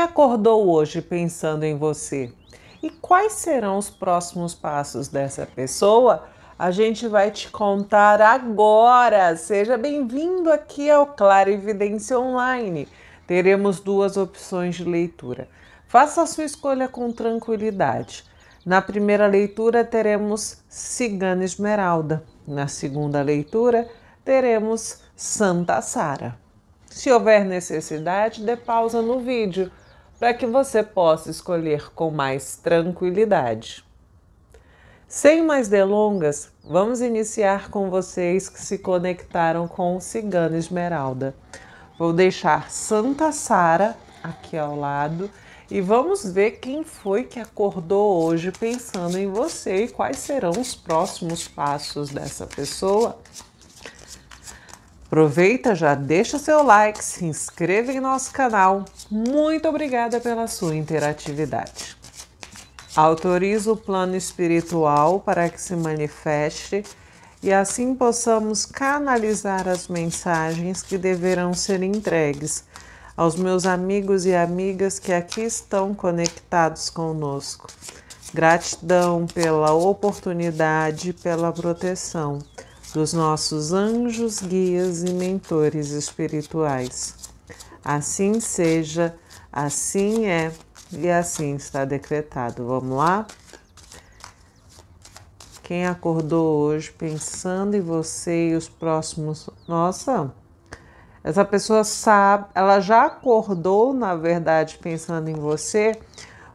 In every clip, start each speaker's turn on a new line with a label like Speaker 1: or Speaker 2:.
Speaker 1: acordou hoje pensando em você? E quais serão os próximos passos dessa pessoa? A gente vai te contar agora. Seja bem-vindo aqui ao Clarividência Online. Teremos duas opções de leitura. Faça a sua escolha com tranquilidade. Na primeira leitura teremos Cigana Esmeralda. Na segunda leitura teremos Santa Sara. Se houver necessidade, dê pausa no vídeo para que você possa escolher com mais tranquilidade. Sem mais delongas, vamos iniciar com vocês que se conectaram com o Cigano Esmeralda. Vou deixar Santa Sara aqui ao lado e vamos ver quem foi que acordou hoje pensando em você e quais serão os próximos passos dessa pessoa. Aproveita, já deixa seu like, se inscreva em nosso canal. Muito obrigada pela sua interatividade. Autoriza o plano espiritual para que se manifeste e assim possamos canalizar as mensagens que deverão ser entregues aos meus amigos e amigas que aqui estão conectados conosco. Gratidão pela oportunidade, pela proteção dos nossos anjos, guias e mentores espirituais. Assim seja, assim é e assim está decretado. Vamos lá? Quem acordou hoje pensando em você e os próximos. Nossa! Essa pessoa sabe, ela já acordou, na verdade, pensando em você,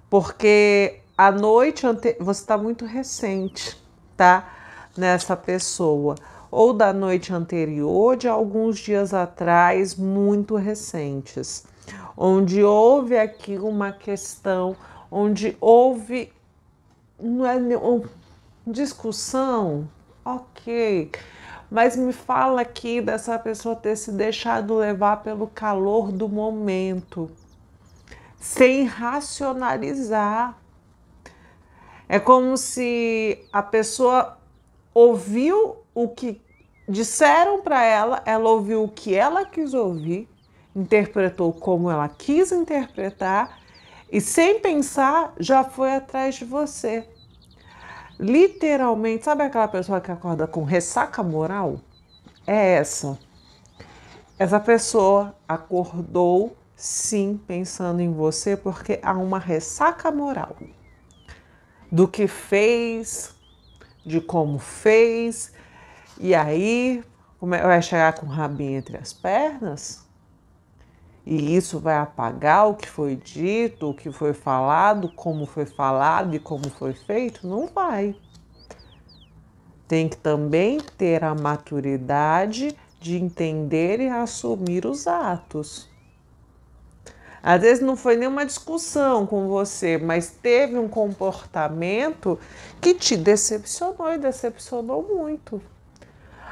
Speaker 1: porque a noite ante... você está muito recente, tá? nessa pessoa, ou da noite anterior, de alguns dias atrás, muito recentes, onde houve aqui uma questão, onde houve não é, discussão, ok, mas me fala aqui dessa pessoa ter se deixado levar pelo calor do momento, sem racionalizar. É como se a pessoa ouviu o que disseram para ela, ela ouviu o que ela quis ouvir, interpretou como ela quis interpretar e sem pensar já foi atrás de você. Literalmente, sabe aquela pessoa que acorda com ressaca moral? É essa. Essa pessoa acordou sim pensando em você porque há uma ressaca moral do que fez, de como fez, e aí é, vai chegar com o rabinho entre as pernas? E isso vai apagar o que foi dito, o que foi falado, como foi falado e como foi feito? Não vai. Tem que também ter a maturidade de entender e assumir os atos. Às vezes não foi nenhuma discussão com você, mas teve um comportamento que te decepcionou e decepcionou muito.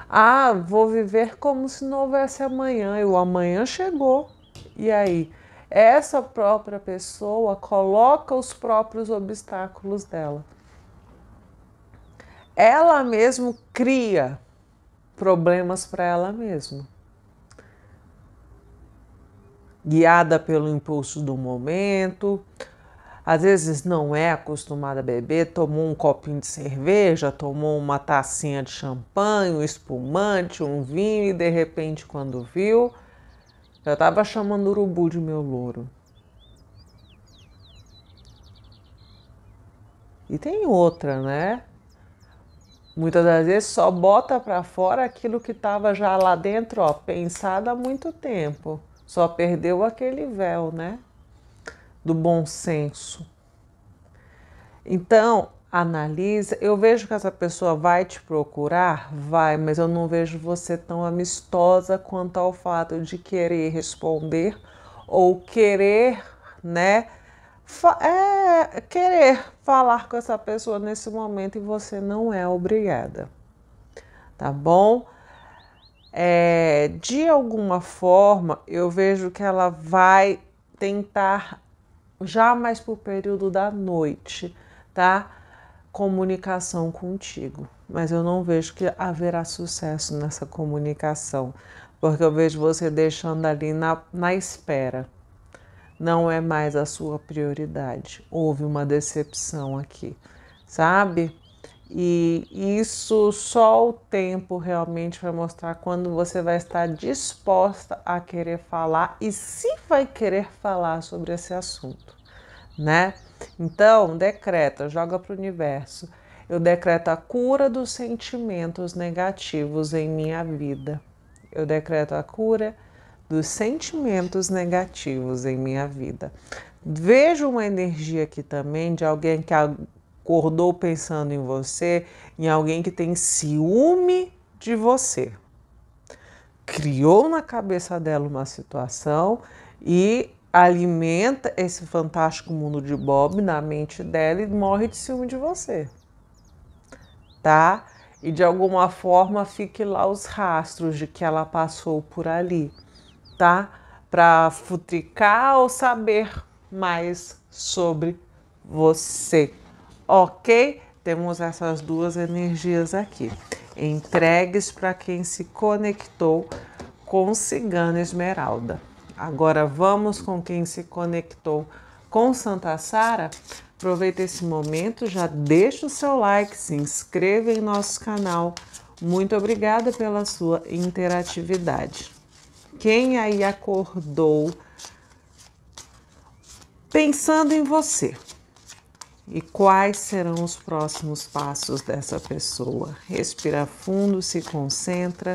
Speaker 1: Ah, vou viver como se não houvesse amanhã, e o amanhã chegou. E aí? Essa própria pessoa coloca os próprios obstáculos dela. Ela mesma cria problemas para ela mesma guiada pelo impulso do momento, às vezes não é acostumada a beber, tomou um copinho de cerveja, tomou uma tacinha de champanhe, um espumante, um vinho e de repente, quando viu, eu estava chamando o urubu de meu louro. E tem outra, né? Muitas das vezes só bota para fora aquilo que estava já lá dentro, ó, pensado há muito tempo. Só perdeu aquele véu, né? Do bom senso. Então, analisa. Eu vejo que essa pessoa vai te procurar, vai, mas eu não vejo você tão amistosa quanto ao fato de querer responder ou querer, né? É, querer falar com essa pessoa nesse momento e você não é obrigada, tá bom? é, de alguma forma, eu vejo que ela vai tentar, já mais para o período da noite, tá? Comunicação contigo. Mas eu não vejo que haverá sucesso nessa comunicação, porque eu vejo você deixando ali na, na espera. Não é mais a sua prioridade. Houve uma decepção aqui, sabe? E isso só o tempo realmente vai mostrar quando você vai estar disposta a querer falar e se vai querer falar sobre esse assunto, né? Então, decreta, joga para o universo. Eu decreto a cura dos sentimentos negativos em minha vida. Eu decreto a cura dos sentimentos negativos em minha vida. Vejo uma energia aqui também de alguém que acordou pensando em você, em alguém que tem ciúme de você. Criou na cabeça dela uma situação e alimenta esse fantástico mundo de Bob na mente dela e morre de ciúme de você. Tá? E de alguma forma fique lá os rastros de que ela passou por ali, tá? Para futricar ou saber mais sobre você. Ok? Temos essas duas energias aqui. Entregues para quem se conectou com Cigana Esmeralda. Agora vamos com quem se conectou com Santa Sara. Aproveita esse momento, já deixa o seu like, se inscreva em nosso canal. Muito obrigada pela sua interatividade. Quem aí acordou pensando em você? e quais serão os próximos passos dessa pessoa. Respira fundo, se concentra,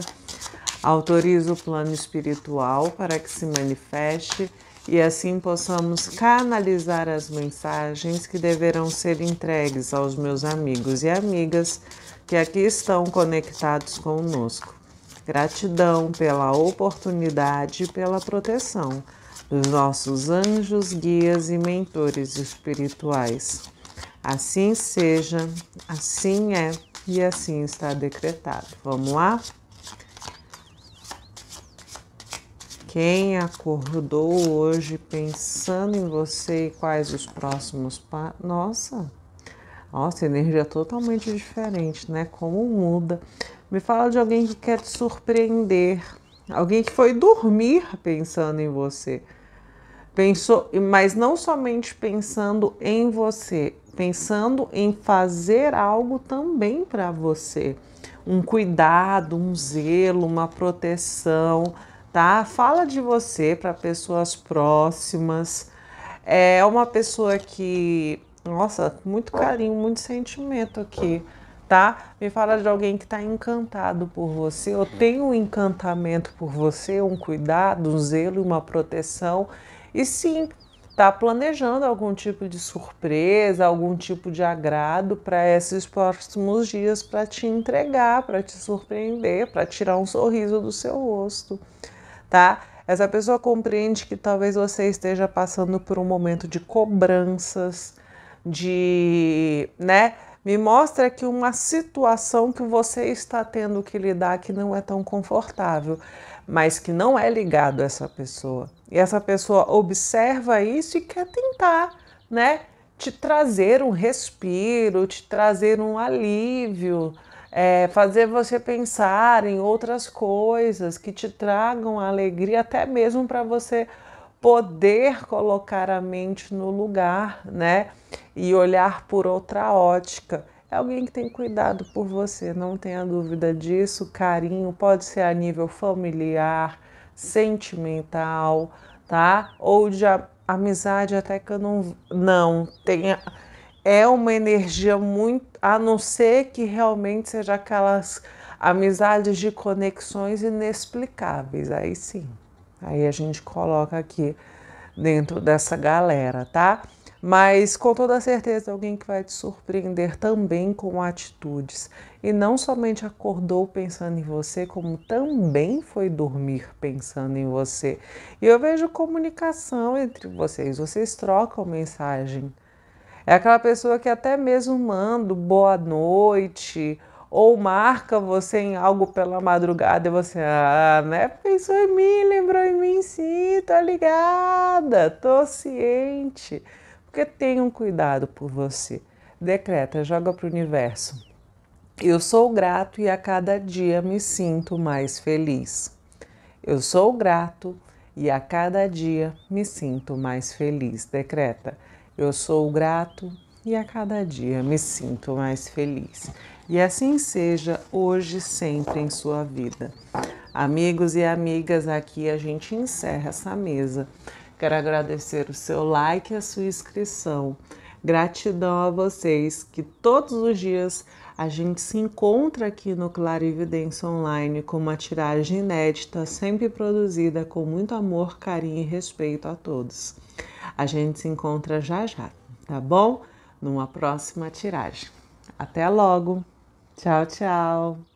Speaker 1: autoriza o plano espiritual para que se manifeste e assim possamos canalizar as mensagens que deverão ser entregues aos meus amigos e amigas que aqui estão conectados conosco. Gratidão pela oportunidade e pela proteção dos nossos anjos, guias e mentores espirituais. Assim seja, assim é e assim está decretado. Vamos lá? Quem acordou hoje pensando em você e quais os próximos passos? Nossa, nossa, energia totalmente diferente, né? Como muda. Me fala de alguém que quer te surpreender, alguém que foi dormir pensando em você. Pensou, mas não somente pensando em você, pensando em fazer algo também para você. Um cuidado, um zelo, uma proteção, tá? Fala de você para pessoas próximas. É uma pessoa que, nossa, muito carinho, muito sentimento aqui, tá? Me fala de alguém que está encantado por você, ou tem um encantamento por você, um cuidado, um zelo, e uma proteção e sim, está planejando algum tipo de surpresa, algum tipo de agrado para esses próximos dias, para te entregar, para te surpreender, para tirar um sorriso do seu rosto, tá? Essa pessoa compreende que talvez você esteja passando por um momento de cobranças, de, né? Me mostra aqui uma situação que você está tendo que lidar que não é tão confortável, mas que não é ligado a essa pessoa. E essa pessoa observa isso e quer tentar, né? Te trazer um respiro, te trazer um alívio, é, fazer você pensar em outras coisas que te tragam alegria, até mesmo para você poder colocar a mente no lugar, né? E olhar por outra ótica. É alguém que tem cuidado por você, não tenha dúvida disso. Carinho pode ser a nível familiar, sentimental, tá? Ou de amizade, até que eu não. Não, tenha. É uma energia muito. A não ser que realmente seja aquelas amizades de conexões inexplicáveis, aí sim. Aí a gente coloca aqui dentro dessa galera, tá? Mas com toda certeza alguém que vai te surpreender também com atitudes. E não somente acordou pensando em você, como também foi dormir pensando em você. E eu vejo comunicação entre vocês, vocês trocam mensagem. É aquela pessoa que até mesmo manda boa noite ou marca você em algo pela madrugada e você, ah, né? pensou em mim, lembrou em mim sim, tô tá ligada, tô ciente. Porque tem um cuidado por você. Decreta, joga pro universo. Eu sou grato e a cada dia me sinto mais feliz. Eu sou grato e a cada dia me sinto mais feliz. Decreta, eu sou grato e a cada dia me sinto mais feliz e assim seja hoje, sempre em sua vida. Amigos e amigas, aqui a gente encerra essa mesa. Quero agradecer o seu like e a sua inscrição. Gratidão a vocês que todos os dias a gente se encontra aqui no Clarividência Online com uma tiragem inédita, sempre produzida com muito amor, carinho e respeito a todos. A gente se encontra já já, tá bom? Numa próxima tiragem. Até logo! Tchau, tchau.